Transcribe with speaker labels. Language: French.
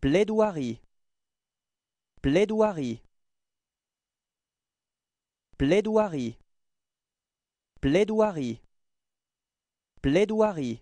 Speaker 1: Plaidoirie Plaidoirie Plaidoirie Plaidoirie Plaidoirie